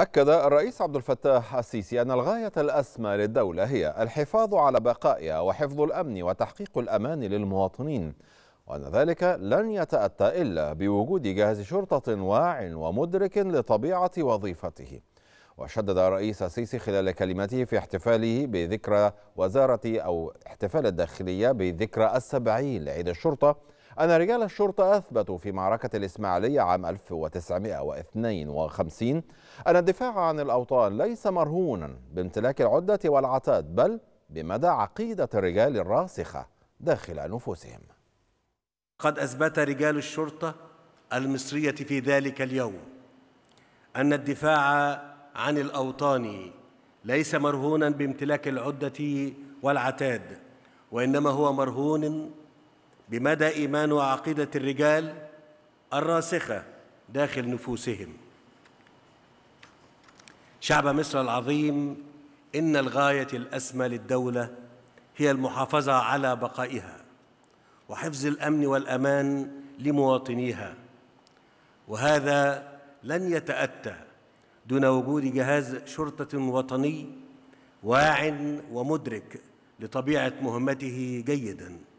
أكد الرئيس عبد الفتاح السيسي أن الغاية الأسمى للدولة هي الحفاظ على بقائها وحفظ الأمن وتحقيق الأمان للمواطنين وأن ذلك لن يتأتى إلا بوجود جهاز شرطة واع ومدرك لطبيعة وظيفته وشدد الرئيس السيسي خلال كلمته في احتفاله بذكرى وزارة أو احتفال الداخلية بذكرى السبعين لعيد الشرطة أن رجال الشرطة أثبتوا في معركة الإسماعيلية عام 1952 أن الدفاع عن الأوطان ليس مرهونا بامتلاك العدة والعتاد بل بمدى عقيدة الرجال الراسخة داخل نفوسهم قد أثبت رجال الشرطة المصرية في ذلك اليوم أن الدفاع عن الأوطان ليس مرهونا بامتلاك العدة والعتاد وإنما هو مرهون بمدى إيمان وعقيدة الرجال الراسخة داخل نفوسهم شعب مصر العظيم إن الغاية الأسمى للدولة هي المحافظة على بقائها وحفظ الأمن والأمان لمواطنيها وهذا لن يتأتى دون وجود جهاز شرطة وطني واع ومدرك لطبيعة مهمته جيداً